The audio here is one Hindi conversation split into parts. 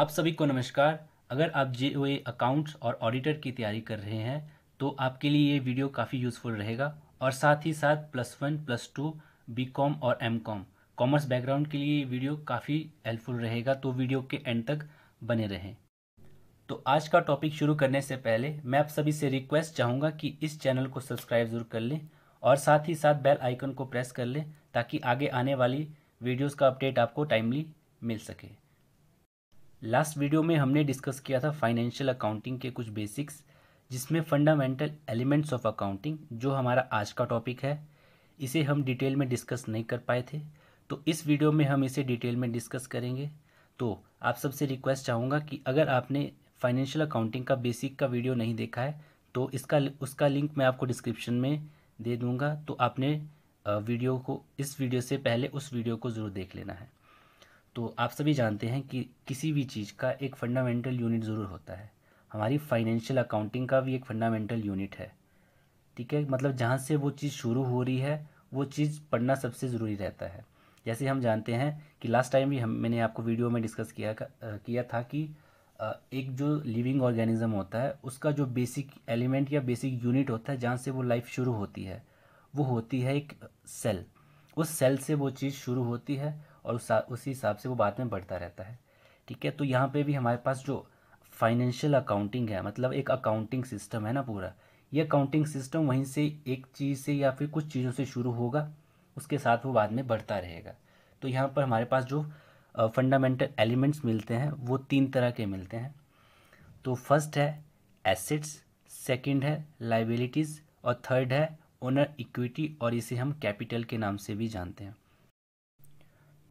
आप सभी को नमस्कार अगर आप जे ओ अकाउंट्स और ऑडिटर की तैयारी कर रहे हैं तो आपके लिए ये वीडियो काफ़ी यूज़फुल रहेगा और साथ ही साथ plus one plus two B com और एम कॉम कॉमर्स बैकग्राउंड के लिए ये वीडियो काफ़ी हेल्पफुल रहेगा तो वीडियो के एंड तक बने रहें तो आज का टॉपिक शुरू करने से पहले मैं आप सभी से रिक्वेस्ट चाहूँगा कि इस चैनल को सब्सक्राइब ज़रूर कर लें और साथ ही साथ बेल आइकन को प्रेस कर लें ताकि आगे आने वाली वीडियोज़ का अपडेट आपको टाइमली मिल सके लास्ट वीडियो में हमने डिस्कस किया था फाइनेंशियल अकाउंटिंग के कुछ बेसिक्स जिसमें फंडामेंटल एलिमेंट्स ऑफ अकाउंटिंग जो हमारा आज का टॉपिक है इसे हम डिटेल में डिस्कस नहीं कर पाए थे तो इस वीडियो में हम इसे डिटेल में डिस्कस करेंगे तो आप सबसे रिक्वेस्ट चाहूँगा कि अगर आपने फाइनेंशियल अकाउंटिंग का बेसिक का वीडियो नहीं देखा है तो इसका उसका लिंक मैं आपको डिस्क्रिप्शन में दे दूँगा तो आपने वीडियो को इस वीडियो से पहले उस वीडियो को ज़रूर देख लेना है तो आप सभी जानते हैं कि किसी भी चीज़ का एक फंडामेंटल यूनिट ज़रूर होता है हमारी फाइनेंशियल अकाउंटिंग का भी एक फंडामेंटल यूनिट है ठीक है मतलब जहाँ से वो चीज़ शुरू हो रही है वो चीज़ पढ़ना सबसे ज़रूरी रहता है जैसे हम जानते हैं कि लास्ट टाइम भी हम मैंने आपको वीडियो में डिस्कस किया का, किया था कि एक जो लिविंग ऑर्गेनिज्म होता है उसका जो बेसिक एलिमेंट या बेसिक यूनिट होता है जहाँ से वो लाइफ शुरू होती है वो होती है एक सेल उस सेल से वो चीज़ शुरू होती है और उस उसी हिसाब से वो बाद में बढ़ता रहता है ठीक है तो यहाँ पे भी हमारे पास जो फाइनेंशियल अकाउंटिंग है मतलब एक अकाउंटिंग सिस्टम है ना पूरा ये अकाउंटिंग सिस्टम वहीं से एक चीज़ से या फिर कुछ चीज़ों से शुरू होगा उसके साथ वो बाद में बढ़ता रहेगा तो यहाँ पर हमारे पास जो फंडामेंटल एलिमेंट्स मिलते हैं वो तीन तरह के मिलते हैं तो फर्स्ट है एसेट्स सेकंड है लाइबिलिटीज़ और थर्ड है ओनर इक्विटी और इसे हम कैपिटल के नाम से भी जानते हैं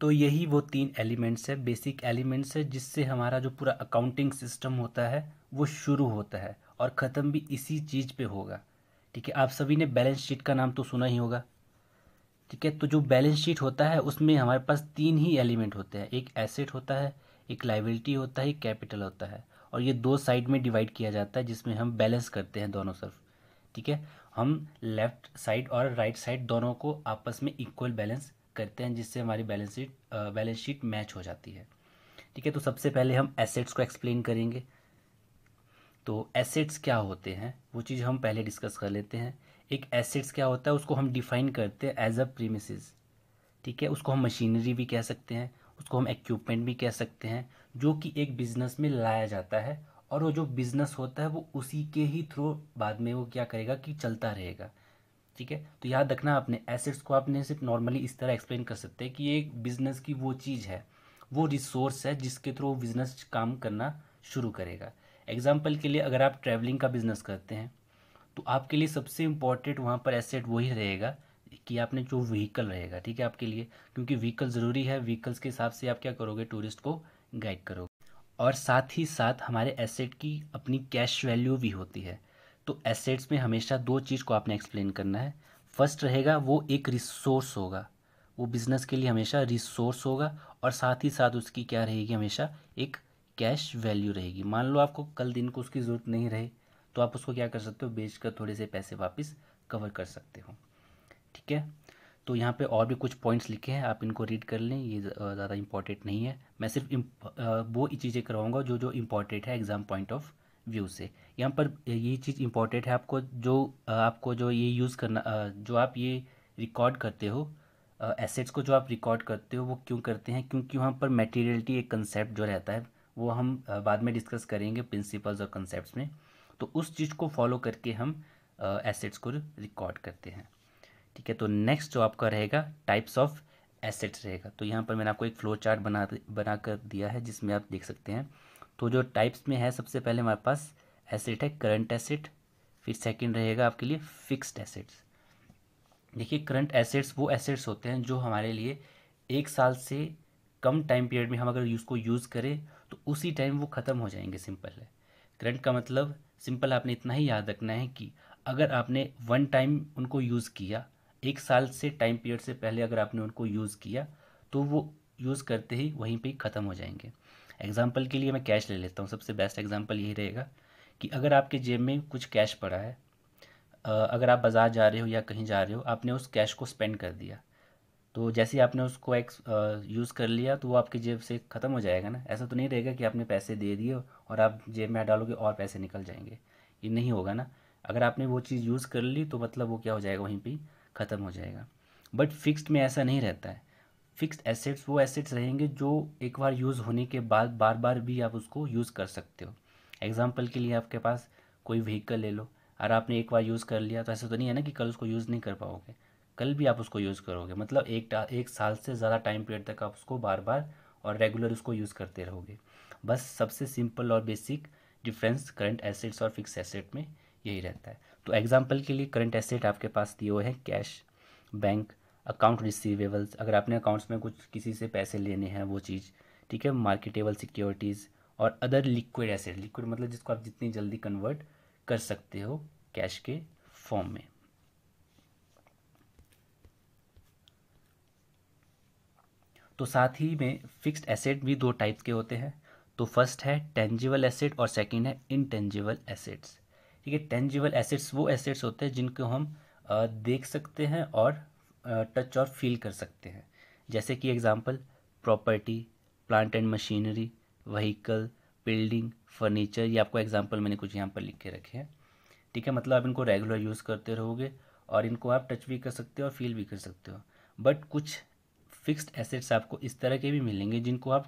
तो यही वो तीन एलिमेंट्स है बेसिक एलिमेंट्स है जिससे हमारा जो पूरा अकाउंटिंग सिस्टम होता है वो शुरू होता है और ख़त्म भी इसी चीज़ पे होगा ठीक है आप सभी ने बैलेंस शीट का नाम तो सुना ही होगा ठीक है तो जो बैलेंस शीट होता है उसमें हमारे पास तीन ही एलिमेंट होते हैं एक एसेट होता है एक लाइबिलिटी होता है एक कैपिटल होता है और ये दो साइड में डिवाइड किया जाता है जिसमें हम बैलेंस करते हैं दोनों सर ठीक है हम लेफ़्ट साइड और राइट right साइड दोनों को आपस में इक्वल बैलेंस करते हैं जिससे हमारी balance sheet balance sheet match हो जाती है ठीक है तो सबसे पहले हम एसेट्स को एक्सप्लेन करेंगे तो एसेट्स क्या होते हैं वो चीज़ हम पहले डिस्कस कर लेते हैं एक एसेट्स क्या होता है उसको हम डिफाइन करते हैं एज अ प्रीमिस ठीक है उसको हम मशीनरी भी कह सकते हैं उसको हम इक्विपमेंट भी कह सकते हैं जो कि एक बिज़नेस में लाया जाता है और वो जो बिज़नेस होता है वो उसी के ही थ्रू बाद में वो क्या करेगा कि चलता रहेगा ठीक है तो याद रखना आपने एसेट्स को आपने सिर्फ नॉर्मली इस तरह एक्सप्लेन कर सकते हैं कि ये एक बिजनेस की वो चीज़ है वो रिसोर्स है जिसके थ्रू बिजनेस काम करना शुरू करेगा एग्जाम्पल के लिए अगर आप ट्रैवलिंग का बिजनेस करते हैं तो आपके लिए सबसे इम्पॉर्टेंट वहाँ पर एसेट वही रहेगा कि आपने जो व्हीकल रहेगा ठीक है आपके लिए क्योंकि व्हीकल ज़रूरी है व्हीकल्स के हिसाब से आप क्या करोगे टूरिस्ट को गाइड करोगे और साथ ही साथ हमारे एसेट की अपनी कैश वैल्यू भी होती है तो एसेट्स में हमेशा दो चीज़ को आपने एक्सप्लेन करना है फर्स्ट रहेगा वो एक रिसोर्स होगा वो बिज़नेस के लिए हमेशा रिसोर्स होगा और साथ ही साथ उसकी क्या रहेगी हमेशा एक कैश वैल्यू रहेगी मान लो आपको कल दिन को उसकी ज़रूरत नहीं रहे तो आप उसको क्या कर सकते हो बेच कर थोड़े से पैसे वापस कवर कर सकते हो ठीक है तो यहाँ पे और भी कुछ पॉइंट्स लिखे हैं आप इनको रीड कर लें ये ज़्यादा इंपॉर्टेंट नहीं है मैं सिर्फ वो चीज़ें करवाऊँगा जो जो इम्पॉर्टेंट है एग्ज़ाम पॉइंट ऑफ व्यू से यहाँ पर ये चीज़ इम्पॉर्टेंट है आपको जो आपको जो ये यूज़ करना जो आप ये रिकॉर्ड करते हो एसेट्स को जो आप रिकॉर्ड करते हो वो क्यों करते हैं क्योंकि वहाँ पर मटेरियलिटी एक कंसेप्ट जो रहता है वो हम बाद में डिस्कस करेंगे प्रिंसिपल्स और कंसेप्ट में तो उस चीज़ को फॉलो करके हम एसेट्स को रिकॉर्ड करते हैं ठीक है तो नेक्स्ट जो आपका रहेगा टाइप्स ऑफ एसेट्स रहेगा तो यहाँ पर मैंने आपको एक फ्लो चार्ट बना बना कर दिया है जिसमें आप देख सकते हैं तो जो टाइप्स में है सबसे पहले हमारे पास एसेट है करंट एसेट फिर सेकंड रहेगा आपके लिए फिक्स्ड एसेट्स देखिए करंट एसिड्स वो एसिड्स होते हैं जो हमारे लिए एक साल से कम टाइम पीरियड में हम अगर उसको यूज़ करें तो उसी टाइम वो ख़त्म हो जाएंगे सिंपल है करंट का मतलब सिंपल आपने इतना ही याद रखना है कि अगर आपने वन टाइम उनको यूज़ किया एक साल से टाइम पीरियड से पहले अगर आपने उनको यूज़ किया तो वो यूज़ करते ही वहीं पे ख़त्म हो जाएंगे एग्ज़ाम्पल के लिए मैं कैश ले लेता हूँ सबसे बेस्ट एग्ज़ाम्पल यही रहेगा कि अगर आपके जेब में कुछ कैश पड़ा है अगर आप बाज़ार जा रहे हो या कहीं जा रहे हो आपने उस कैश को स्पेंड कर दिया तो जैसे ही आपने उसको एक यूज़ कर लिया तो वो आपकी जेब से ख़त्म हो जाएगा ना ऐसा तो नहीं रहेगा कि आपने पैसे दे दिए और आप जेब में डालोगे और पैसे निकल जाएंगे ये नहीं होगा ना अगर आपने वो चीज़ यूज़ कर ली तो मतलब वो क्या हो जाएगा वहीं पर ख़त्म हो जाएगा बट फिक्स्ड में ऐसा नहीं रहता है फिक्स्ड एसेट्स वो एसेट्स रहेंगे जो एक बार यूज़ होने के बाद बार बार भी आप उसको यूज़ कर सकते हो एग्जाम्पल के लिए आपके पास कोई व्हीकल ले लो और आपने एक बार यूज़ कर लिया तो ऐसा तो नहीं है ना कि कल उसको यूज़ नहीं कर पाओगे कल भी आप उसको यूज़ करोगे मतलब एक एक साल से ज़्यादा टाइम पीरियड तक आप उसको बार बार और रेगुलर उसको यूज़ करते रहोगे बस सबसे सिंपल और बेसिक डिफरेंस करंट एसेट्स और फिक्स एसेट में यही रहता है तो एग्जाम्पल के लिए करंट एसेट आपके पास दिए हुए हैं कैश बैंक अकाउंट रिसीवेबल्स अगर आपने अकाउंट्स में कुछ किसी से पैसे लेने हैं वो चीज़ ठीक है मार्केटेबल सिक्योरिटीज़ और अदर लिक्विड एसेट लिक्विड मतलब जिसको आप जितनी जल्दी कन्वर्ट कर सकते हो कैश के फॉर्म में तो साथ ही में फिक्स्ड एसेट भी दो टाइप्स के होते हैं तो फर्स्ट है टेंजिबल एसेट और सेकंड है इनटेंजिबल एसेट्स ठीक है टेंजिबल एसेट्स वो एसेट्स होते हैं जिनको हम देख सकते हैं और टच और फील कर सकते हैं जैसे कि example property plant and machinery vehicle building furniture ये आपको एग्जाम्पल मैंने कुछ यहाँ पर लिख के रखे हैं ठीक है मतलब आप इनको रेगुलर यूज़ करते रहोगे और इनको आप टच भी कर सकते हो और फील भी कर सकते हो बट कुछ फिक्स्ड एसेट्स आपको इस तरह के भी मिलेंगे जिनको आप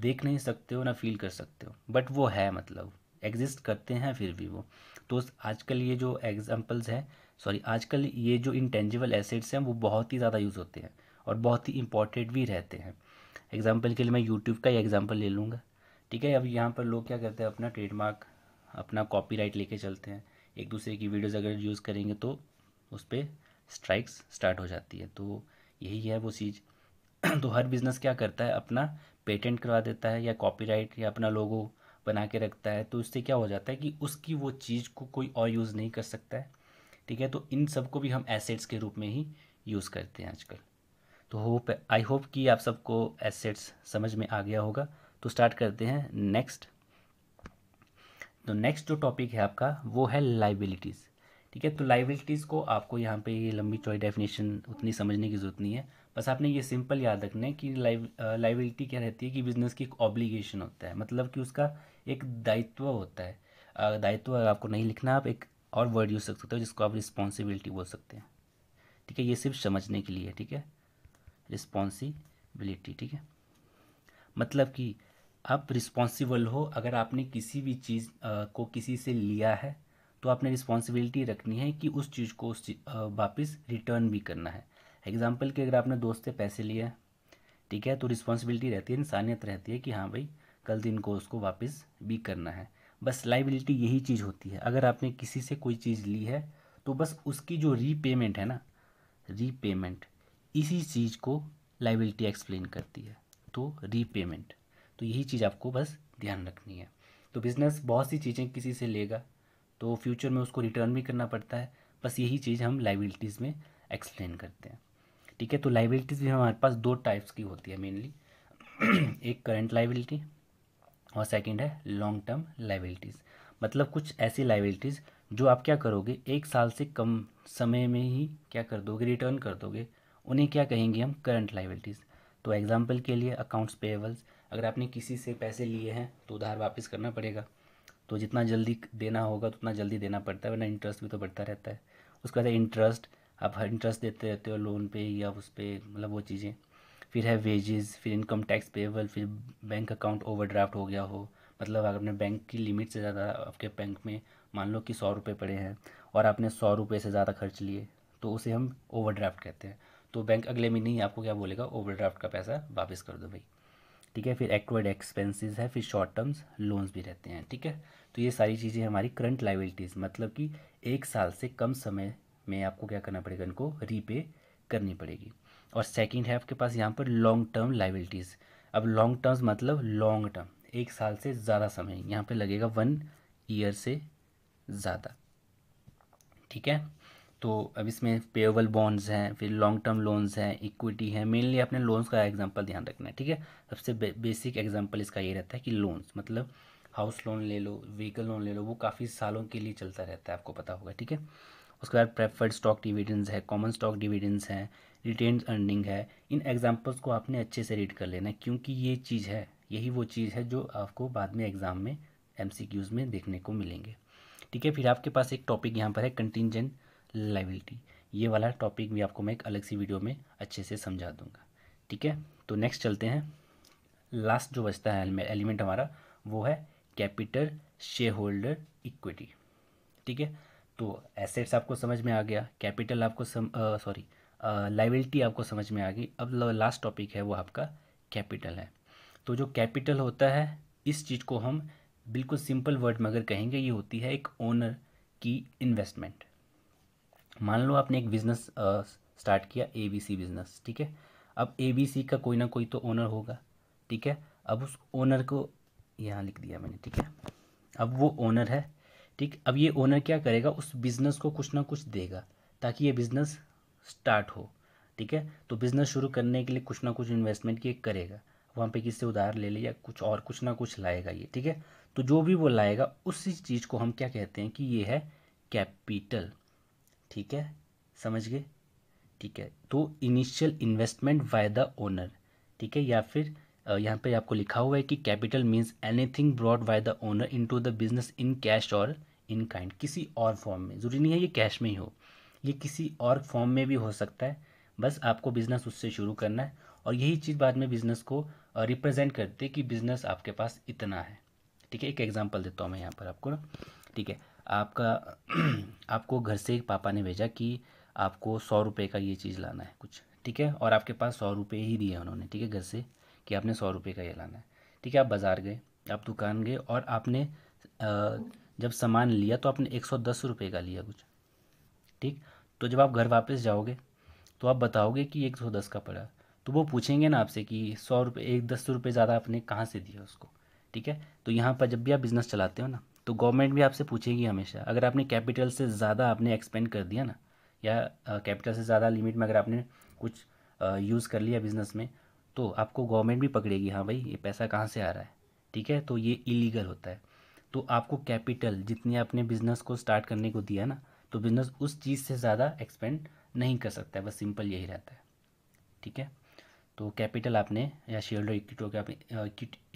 देख नहीं सकते हो ना फील कर सकते हो बट वो है मतलब एग्जिस्ट करते हैं फिर भी वो तो आजकल ये जो एग्जाम्पल्स हैं सॉरी आजकल ये जो इंटेंजिबल एसिड्स हैं वो बहुत ही ज़्यादा यूज़ होते हैं और बहुत ही इंपॉर्टेंट भी रहते हैं एग्जाम्पल के लिए मैं यूट्यूब का ही एग्जाम्पल ले लूँगा ठीक है अब यहाँ पर लोग क्या करते हैं अपना ट्रेडमार्क अपना कॉपीराइट लेके चलते हैं एक दूसरे की वीडियोज़ अगर यूज़ करेंगे तो उस पर स्ट्राइक्स स्टार्ट हो जाती है तो यही है वो चीज़ तो हर बिज़नेस क्या करता है अपना पेटेंट करवा देता है या कॉपीराइट या अपना लोगो बना के रखता है तो इससे क्या हो जाता है कि उसकी वो चीज़ को कोई और यूज़ नहीं कर सकता है ठीक है तो इन सब को भी हम एसेट्स के रूप में ही यूज़ करते हैं आजकल तो होप आई होप कि आप सबको एसेट्स समझ में आ गया होगा तो स्टार्ट करते हैं नेक्स्ट तो नेक्स्ट जो टॉपिक है आपका वो है लाइबिलिटीज़ ठीक है तो लाइबिलिटीज़ को आपको यहाँ पे ये लंबी चौड़ी डेफिनेशन उतनी समझने की ज़रूरत नहीं है बस आपने ये सिंपल याद रखना है कि लाइबिलिटी क्या रहती है कि बिज़नेस की एक ऑब्लिगेशन होता है मतलब कि उसका एक दायित्व होता है दायित्व अगर आपको नहीं लिखना आप एक और वर्ड यूज कर सकते हो जिसको आप रिस्पॉन्सिबिलिटी बोल सकते हैं ठीक है ये सिर्फ समझने के लिए ठीक है रिस्पॉन्सिबिलिटी ठीक है मतलब कि आप रिस्पॉन्सिबल हो अगर आपने किसी भी चीज़ को किसी से लिया है तो आपने रिस्पॉन्सिबिलिटी रखनी है कि उस चीज़ को उस चीज, वापस रिटर्न भी करना है एग्जाम्पल के अगर आपने दोस्त से पैसे लिए ठीक है तो रिस्पॉन्सिबिलिटी रहती है इंसानियत रहती है कि हाँ भाई कल दिन को उसको वापस भी करना है बस लाइबिलिटी यही चीज़ होती है अगर आपने किसी से कोई चीज़ ली है तो बस उसकी जो रीपेमेंट है ना रीपेमेंट इसी चीज़ को लाइबिलिटी एक्सप्लेन करती है तो रीपेमेंट तो यही चीज़ आपको बस ध्यान रखनी है तो बिज़नेस बहुत सी चीज़ें किसी से लेगा तो फ्यूचर में उसको रिटर्न भी करना पड़ता है बस यही चीज़ हम लाइबिलिटीज़ में एक्सप्लेन करते हैं ठीक है तो लाइबिलिटीज़ भी हमारे पास दो टाइप्स की होती है मेनली एक करंट लाइबिलिटी और सेकंड है लॉन्ग टर्म लाइबिलिटीज़ मतलब कुछ ऐसी लाइबिलिटीज़ जो आप क्या करोगे एक साल से कम समय में ही क्या कर दोगे रिटर्न कर दोगे उन्हें क्या कहेंगे हम करंट लाइबिलिटीज़ तो एग्जाम्पल के लिए अकाउंट्स पेएबल्स अगर आपने किसी से पैसे लिए हैं तो उधार वापस करना पड़ेगा तो जितना जल्दी देना होगा तो उतना जल्दी देना पड़ता है वरना इंटरेस्ट भी तो बढ़ता रहता है उसके बाद इंटरेस्ट आप हर इंटरेस्ट देते रहते हो लोन पे या उस पर मतलब वो चीज़ें फिर है वेजेस फिर इनकम टैक्स पेबल फिर बैंक अकाउंट ओवरड्राफ्ट हो गया हो मतलब अगर आपने बैंक की लिमिट से ज़्यादा आपके बैंक में मान लो कि सौ रुपये पड़े हैं और आपने सौ रुपये से ज़्यादा खर्च लिए तो उसे हम ओवरड्राफ्ट कहते हैं तो बैंक अगले महीने ही आपको क्या बोलेगा ओवरड्राफ्ट का पैसा वापस कर दो भाई ठीक है फिर एक्वर्ड एक्सपेंसेस है फिर शॉर्ट टर्म्स लोन्स भी रहते हैं ठीक है तो ये सारी चीज़ें हमारी करंट लाइबिलिटीज़ मतलब कि एक साल से कम समय में आपको क्या करना पड़ेगा इनको रीपे करनी पड़ेगी और सेकेंड है आपके पास यहाँ पर लॉन्ग टर्म लाइबिलिटीज़ अब लॉन्ग टर्म्स मतलब लॉन्ग टर्म एक साल से ज़्यादा समय यहाँ पे लगेगा वन ईयर से ज़्यादा ठीक है तो अब इसमें पेएबल बॉन्ड्स हैं फिर लॉन्ग टर्म लोन्स हैं इक्विटी है मेनली अपने लोन्स का एग्जांपल ध्यान रखना है ठीक है सबसे बे, बेसिक एग्जांपल इसका ये रहता है कि लोन्स मतलब हाउस लोन ले लो व्हीकल लोन ले लो वो काफ़ी सालों के लिए चलता रहता है आपको पता होगा ठीक है उसके बाद प्रेफर्ड स्टॉक डिविडेंस है कॉमन स्टॉक डिविडेंस हैं रिटेन अर्निंग है इन एग्जाम्पल्स को आपने अच्छे से रीड कर लेना क्योंकि ये चीज़ है यही वो चीज़ है जो आपको बाद में एग्ज़ाम में एम में देखने को मिलेंगे ठीक है फिर आपके पास एक टॉपिक यहाँ पर है कंटिजेंट लाइबिलिटी ये वाला टॉपिक भी आपको मैं एक अलग सी वीडियो में अच्छे से समझा दूंगा ठीक है तो नेक्स्ट चलते हैं लास्ट जो बचता है एलिमेंट हमारा वो है कैपिटल शेयर होल्डर इक्विटी ठीक है तो एसेट्स आपको समझ में आ गया कैपिटल आपको सॉरी लाइबिलिटी आपको समझ में आ गई अब लास्ट टॉपिक है वो आपका कैपिटल है तो जो कैपिटल होता है इस चीज़ को हम बिल्कुल सिंपल वर्ड में अगर कहेंगे ये होती है एक ओनर की इन्वेस्टमेंट मान लो आपने एक बिज़नेस स्टार्ट किया ए बी सी बिज़नेस ठीक है अब ए बी सी का कोई ना कोई तो ओनर होगा ठीक है अब उस ओनर को यहाँ लिख दिया मैंने ठीक है अब वो ओनर है ठीक अब ये ओनर क्या करेगा उस बिज़नेस को कुछ ना कुछ देगा ताकि ये बिज़नेस स्टार्ट हो ठीक है तो बिज़नेस शुरू करने के लिए कुछ ना कुछ इन्वेस्टमेंट ये करेगा वहाँ पे किससे उधार ले लिया कुछ और कुछ ना कुछ लाएगा ये ठीक है तो जो भी वो लाएगा उसी चीज़ को हम क्या कहते हैं कि ये है कैपिटल ठीक है समझ गए ठीक है तो initial investment by the owner ठीक है या फिर यहाँ पे आपको लिखा हुआ है कि capital means anything brought by the owner into the business in cash और इन काइंड किसी और फॉर्म में ज़रूरी नहीं है ये कैश में ही हो ये किसी और फॉर्म में भी हो सकता है बस आपको बिज़नेस उससे शुरू करना है और यही चीज़ बाद में बिज़नेस को रिप्रेजेंट करते कि बिज़नेस आपके पास इतना है ठीक है एक एग्जांपल देता हूँ मैं यहाँ पर आपको ना ठीक है आपका आपको घर से पापा ने भेजा कि आपको सौ रुपये का ये चीज़ लाना है कुछ ठीक है और आपके पास सौ रुपये ही दिए उन्होंने ठीक है घर से कि आपने सौ रुपये का ये लाना है ठीक है आप बाज़ार गए आप दुकान गए और आपने जब सामान लिया तो आपने एक सौ दस रुपये का लिया कुछ ठीक तो जब आप घर वापस जाओगे तो आप बताओगे कि एक सौ दस का पड़ा तो वो पूछेंगे ना आपसे कि सौ रुपये एक दस रुपये ज़्यादा आपने कहाँ से दिया उसको ठीक है तो यहाँ पर जब भी आप बिज़नेस चलाते हो ना तो गवर्नमेंट भी आपसे पूछेगी हमेशा अगर आपने कैपिटल से ज़्यादा आपने एक्सपेंड कर दिया ना या कैपिटल से ज़्यादा लिमिट में अगर आपने कुछ यूज़ कर लिया बिज़नेस में तो आपको गवर्नमेंट भी पकड़ेगी हाँ भाई ये पैसा कहाँ से आ रहा है ठीक है तो ये इलीगल होता है तो आपको कैपिटल जितनी आपने बिज़नेस को स्टार्ट करने को दिया ना तो बिज़नेस उस चीज़ से ज़्यादा एक्सपेंड नहीं कर सकता है बस सिंपल यही रहता है ठीक है तो कैपिटल आपने या शेयर होल्डर इक्विटी हो आपने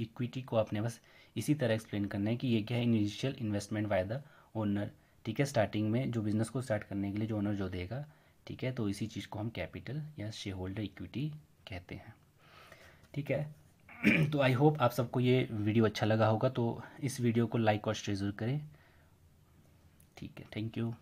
इक्विटी को आपने बस इसी तरह एक्सप्लेन करना है कि ये क्या है initial investment by the owner ठीक है स्टार्टिंग में जो बिज़नेस को स्टार्ट करने के लिए जो ओनर जो देगा ठीक है तो इसी चीज़ को हम कैपिटल या शेयर होल्डर इक्विटी कहते हैं ठीक है तो आई होप आप सबको ये वीडियो अच्छा लगा होगा तो इस वीडियो को लाइक और शेयर जरूर करें ठीक है थैंक यू